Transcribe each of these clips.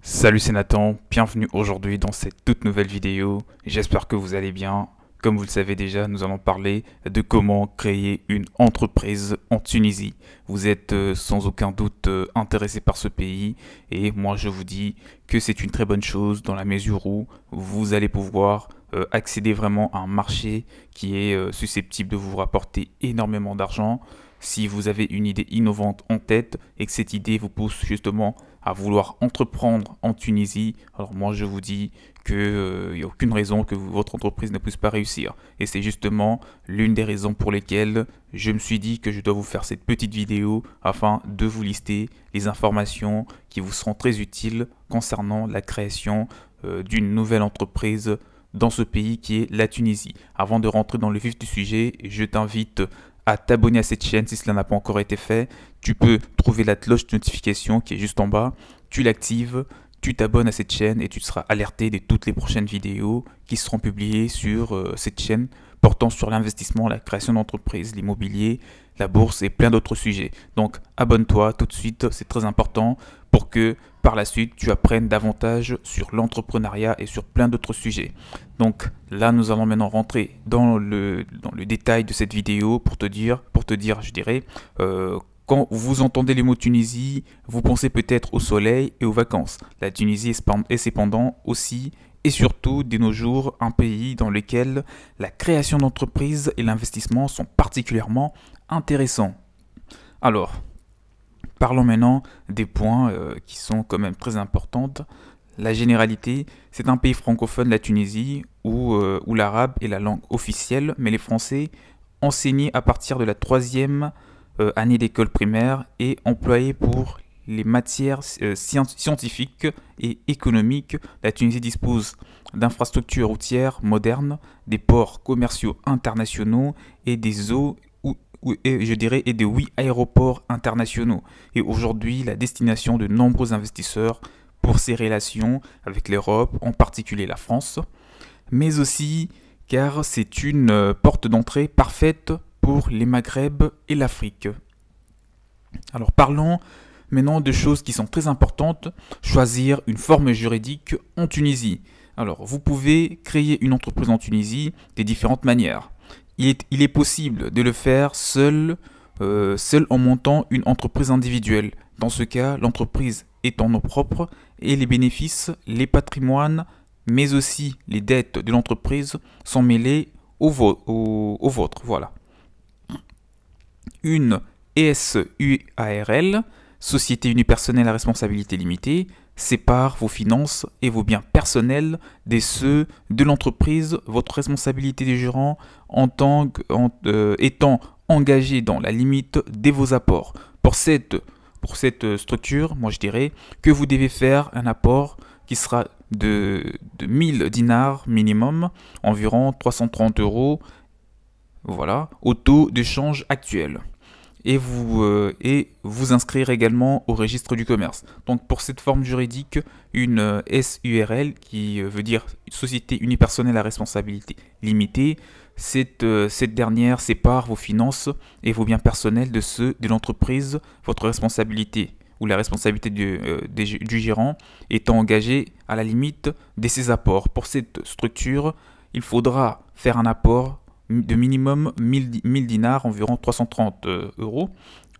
Salut c'est Nathan, bienvenue aujourd'hui dans cette toute nouvelle vidéo, j'espère que vous allez bien. Comme vous le savez déjà, nous allons parler de comment créer une entreprise en Tunisie. Vous êtes euh, sans aucun doute euh, intéressé par ce pays et moi je vous dis que c'est une très bonne chose dans la mesure où vous allez pouvoir euh, accéder vraiment à un marché qui est susceptible de vous rapporter énormément d'argent si vous avez une idée innovante en tête et que cette idée vous pousse justement à vouloir entreprendre en Tunisie, alors moi je vous dis qu'il n'y euh, a aucune raison que votre entreprise ne puisse pas réussir. Et c'est justement l'une des raisons pour lesquelles je me suis dit que je dois vous faire cette petite vidéo afin de vous lister les informations qui vous seront très utiles concernant la création euh, d'une nouvelle entreprise dans ce pays qui est la Tunisie. Avant de rentrer dans le vif du sujet, je t'invite à t'abonner à cette chaîne si cela n'a pas encore été fait. Tu peux trouver la cloche de notification qui est juste en bas. Tu l'actives, tu t'abonnes à cette chaîne et tu seras alerté de toutes les prochaines vidéos qui seront publiées sur euh, cette chaîne portant sur l'investissement, la création d'entreprises, l'immobilier, la bourse et plein d'autres sujets. Donc abonne-toi tout de suite, c'est très important pour que par la suite, tu apprennes davantage sur l'entrepreneuriat et sur plein d'autres sujets. Donc là, nous allons maintenant rentrer dans le, dans le détail de cette vidéo pour te dire, pour te dire je dirais, euh, quand vous entendez les mots Tunisie, vous pensez peut-être au soleil et aux vacances. La Tunisie est cependant aussi et surtout de nos jours un pays dans lequel la création d'entreprises et l'investissement sont particulièrement intéressants. Alors, Parlons maintenant des points euh, qui sont quand même très importants. La généralité, c'est un pays francophone, la Tunisie, où, euh, l'arabe est la langue officielle, mais les Français enseignés à partir de la troisième euh, année d'école primaire et employés pour les matières scientifiques et économiques. La Tunisie dispose d'infrastructures routières modernes, des ports commerciaux internationaux et des eaux et je dirais, et aéroports internationaux. Et aujourd'hui, la destination de nombreux investisseurs pour ses relations avec l'Europe, en particulier la France, mais aussi car c'est une euh, porte d'entrée parfaite pour les Maghreb et l'Afrique. Alors parlons maintenant de choses qui sont très importantes, choisir une forme juridique en Tunisie. Alors vous pouvez créer une entreprise en Tunisie des différentes manières il est, possible de le faire seul, euh, seul en montant une entreprise individuelle. Dans ce cas, l'entreprise est en nos propre et les bénéfices, les patrimoines, mais aussi les dettes de l'entreprise sont mêlés au vôtre. Voilà. Une ESUARL Société unipersonnelle à responsabilité limitée sépare vos finances et vos biens personnels des ceux de l'entreprise. Votre responsabilité de gérant en tant euh, étant engagé dans la limite de vos apports. Pour cette, pour cette euh, structure, moi je dirais que vous devez faire un apport qui sera de, de 1000 dinars minimum, environ 330 euros, voilà, au taux d'échange actuel et vous, euh, et vous inscrire également au registre du commerce. Donc pour cette forme juridique, une euh, SURL qui euh, veut dire Société unipersonnelle à responsabilité limitée, cette, cette dernière sépare vos finances et vos biens personnels de ceux de l'entreprise, votre responsabilité ou la responsabilité du, du gérant étant engagée à la limite de ses apports. Pour cette structure, il faudra faire un apport de minimum 1000, dinars, environ 330 euh, euros,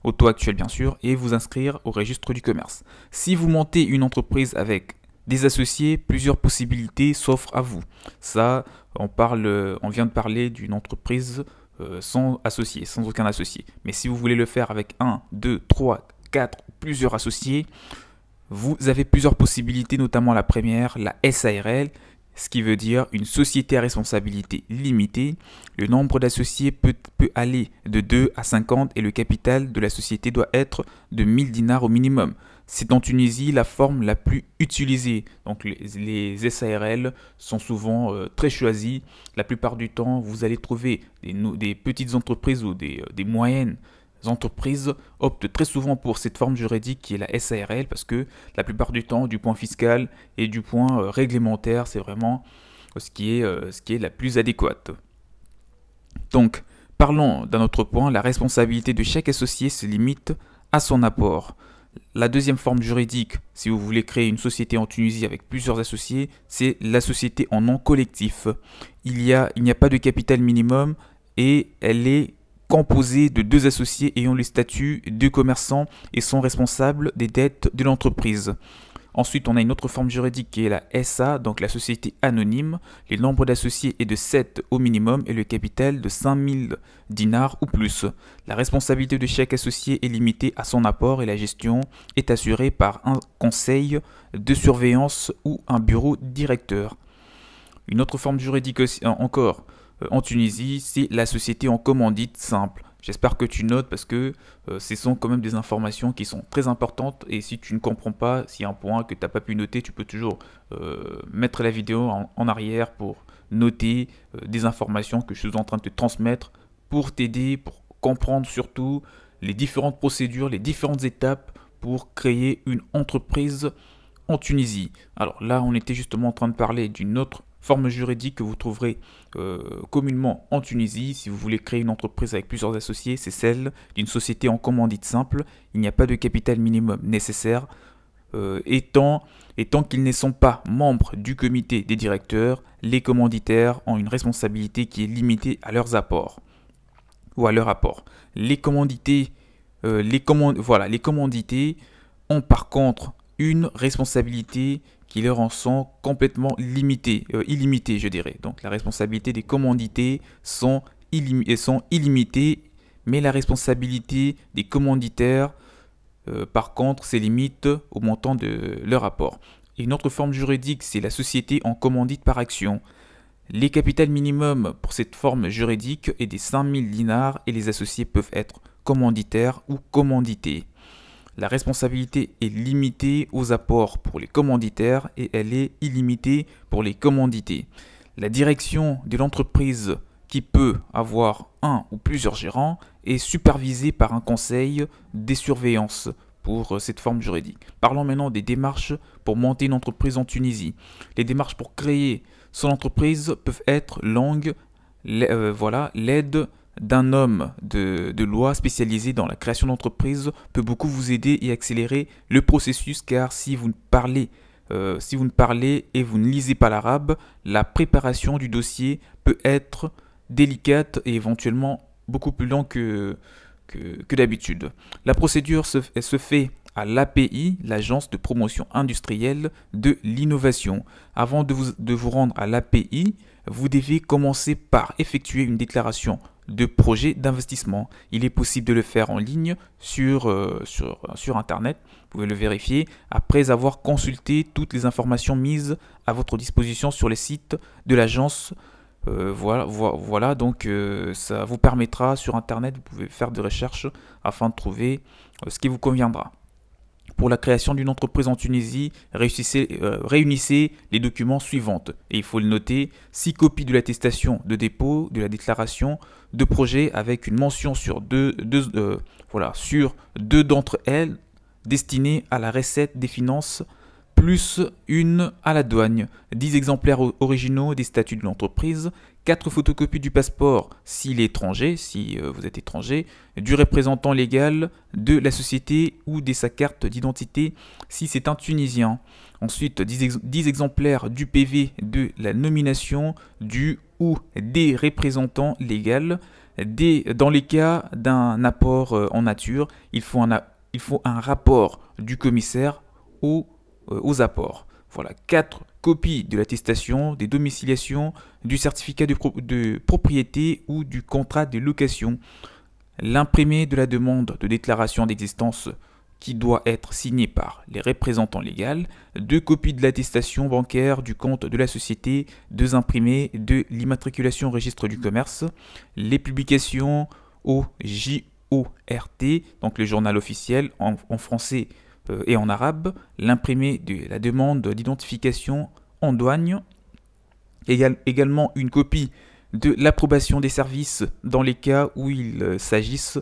au taux actuel bien sûr, et vous inscrire au registre du commerce. Si vous montez une entreprise avec des associés, plusieurs possibilités s'offrent à vous. Ça, on, parle, euh, on vient de parler d'une entreprise euh, sans associés, sans aucun associé. Mais si vous voulez le faire avec 1, 2, 3, 4, plusieurs associés, vous avez plusieurs possibilités, notamment la première, la SARL, ce qui veut dire une société à responsabilité limitée. Le nombre d'associés peut, aller de 2 à 50 et le capital de la société doit être de 1000 dinars au minimum. C'est en Tunisie la forme la plus utilisée. Donc les, SARL sont souvent euh, très choisis. La plupart du temps, vous allez trouver des, petites entreprises ou des euh, moyennes entreprises optent très souvent pour cette forme juridique qui est la SARL parce que la plupart du temps, du point fiscal et du point euh, réglementaire, c'est vraiment euh, ce qui, est, euh, ce qui est la plus adéquate. Donc, parlons d'un autre point, la responsabilité de chaque associé se limite à son apport. La deuxième forme juridique, si vous voulez créer une société en Tunisie avec plusieurs associés, c'est la société en nom collectif. Il n'y a, a pas de capital minimum et elle est composé de deux associés ayant le statut de commerçant et sont responsables des dettes de l'entreprise. Ensuite, on a une autre forme juridique qui est la SA, donc la société anonyme. Le nombre d'associés est de 7 au minimum et le capital de 5000 dinars ou plus. La responsabilité de chaque associé est limitée à son apport et la gestion est assurée par un conseil de surveillance ou un bureau directeur. Une autre forme juridique encore, euh, en Tunisie, c'est la société en commandite simple. J'espère que tu notes parce que euh, ce sont quand même des informations qui sont très importantes et si tu ne comprends pas, s'il y a un point que tu n'as pas pu noter, tu peux toujours euh, mettre la vidéo en, arrière pour noter des informations que je suis en train de te transmettre pour t'aider, pour comprendre surtout les différentes procédures, les différentes étapes pour créer une entreprise en Tunisie. Alors là, on était justement en train de parler d'une autre forme juridique que vous trouverez euh, communément en Tunisie. Si vous voulez créer une entreprise avec plusieurs associés, c'est celle d'une société en commandite simple. Il n'y a pas de capital minimum nécessaire, euh, et tant, qu'ils ne sont pas membres du comité des directeurs, les commanditaires ont une responsabilité qui est limitée à leurs apports ou à leur apports. Les commandités, euh, les voilà, les commandités ont par contre une responsabilité qui leur en sont complètement limités, euh, illimitées je dirais. Donc la responsabilité des commandités sont, euh, illimitées, mais la responsabilité des commanditaires, euh, par contre, c'est limite au montant de leur apport. Une autre forme juridique, c'est la société en commandite par action. Les capitales minimum pour cette forme juridique est des 5000 dinars et les associés peuvent être commanditaires ou commandités. La responsabilité est limitée aux apports pour les commanditaires et elle est illimitée pour les commandités. La direction de l'entreprise qui peut avoir un ou plusieurs gérants est supervisée par un conseil des surveillances pour euh, cette forme juridique. Parlons maintenant des démarches pour monter une entreprise en Tunisie. Les démarches pour créer son entreprise peuvent être longues, euh, voilà, l'aide d'un homme de, loi spécialisé dans la création d'entreprises peut beaucoup vous aider et accélérer le processus car si vous ne parlez euh, si vous ne parlez et vous ne lisez pas l'arabe, la préparation du dossier peut être délicate et éventuellement beaucoup plus longue que, d'habitude. La procédure se, fait à l'API, l'agence de promotion industrielle de l'innovation. Avant de vous, de vous rendre à l'API, vous devez commencer par effectuer une déclaration de projet d'investissement. Il est possible de le faire en ligne sur, euh, sur, sur Internet. Vous pouvez le vérifier après avoir consulté toutes les informations mises à votre disposition sur les sites de l'agence. Euh, voilà, voilà, donc euh, ça vous permettra sur Internet, vous pouvez faire des recherches afin de trouver ce qui vous conviendra pour la création d'une entreprise en Tunisie, euh, réunissez les documents suivants. Et il faut le noter, six copies de l'attestation de dépôt, de la déclaration de projet avec une mention sur deux, euh, voilà, sur deux d'entre elles destinées à la recette des finances plus une à la douane, 10 exemplaires originaux des statuts de l'entreprise, 4 photocopies du passeport s'il est étranger, si euh, vous êtes étranger, du représentant légal de la société ou de sa carte d'identité si c'est un Tunisien. Ensuite, 10, exemplaires du PV de la nomination du ou des représentants légaux. dans les cas d'un apport euh, en nature, il faut un, rapport du commissaire au euh, aux apports. Voilà, quatre copies de l'attestation, des domiciliations, du certificat de, propriété ou du contrat de location, l'imprimé de la demande de déclaration d'existence qui doit être signé par les représentants légaux, deux copies de l'attestation bancaire du compte de la société, deux imprimés de l'immatriculation registre du commerce, les publications au JORT, donc le journal officiel en français euh, et en arabe, l'imprimé de la demande d'identification en douane, également une copie de l'approbation des services dans les cas où il s'agisse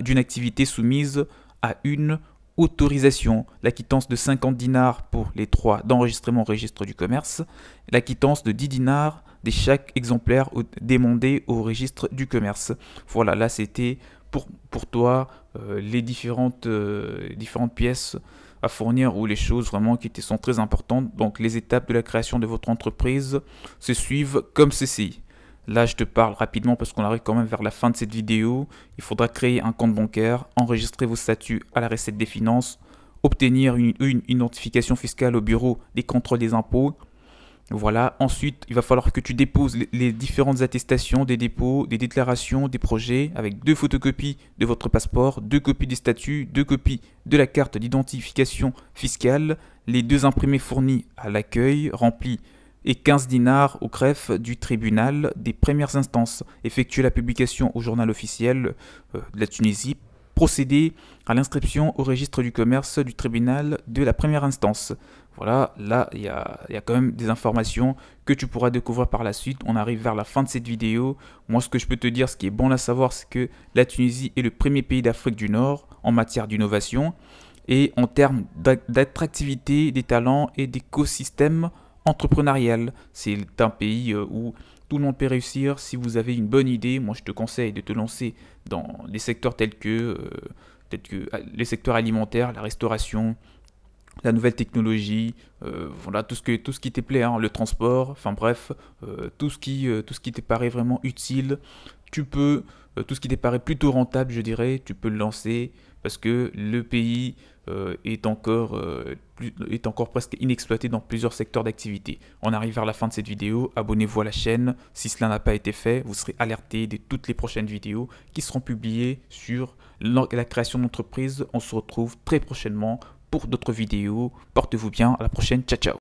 d'une activité soumise à une autorisation, la quittance de 50 dinars pour les trois d'enregistrement au registre du commerce, la quittance de 10 dinars de chaque exemplaire demandé au registre du commerce. Voilà, là c'était pour, toi euh, les différentes, euh, différentes pièces à fournir ou les choses vraiment qui te sont très importantes. Donc les étapes de la création de votre entreprise se suivent comme ceci. Là, je te parle rapidement parce qu'on arrive quand même vers la fin de cette vidéo. Il faudra créer un compte bancaire, enregistrer vos statuts à la recette des finances, obtenir une, une identification fiscale au bureau des contrôles des impôts, voilà, ensuite, il va falloir que tu déposes les différentes attestations des dépôts, des déclarations, des projets, avec deux photocopies de votre passeport, deux copies des statuts, deux copies de la carte d'identification fiscale, les deux imprimés fournis à l'accueil, remplis et 15 dinars au greffe du tribunal des premières instances. Effectuez la publication au journal officiel euh, de la Tunisie procéder à l'inscription au registre du commerce du tribunal de la première instance. Voilà, là, il y a, quand même des informations que tu pourras découvrir par la suite. On arrive vers la fin de cette vidéo. Moi, ce que je peux te dire, ce qui est bon à savoir, c'est que la Tunisie est le premier pays d'Afrique du Nord en matière d'innovation et en termes d'attractivité des talents et d'écosystèmes Entrepreneurial, C'est un pays euh, où tout le monde peut réussir. Si vous avez une bonne idée, moi je te conseille de te lancer dans des secteurs tels que, euh, que ah, les secteurs alimentaires, la restauration, la nouvelle technologie, euh, voilà, tout, ce que, tout ce qui te plaît, hein, le transport, enfin bref, tout, ce qui, tout ce qui te paraît vraiment utile tu peux, euh, tout ce qui te paraît plutôt rentable, je dirais, tu peux le lancer parce que le pays euh, est, encore, euh, est encore presque inexploité dans plusieurs secteurs d'activité. On arrive vers la fin de cette vidéo, abonnez-vous à la chaîne, si cela n'a pas été fait, vous serez alerté de toutes les prochaines vidéos qui seront publiées sur la création d'entreprise. On se retrouve très prochainement pour d'autres vidéos. Portez-vous bien, à la prochaine, ciao ciao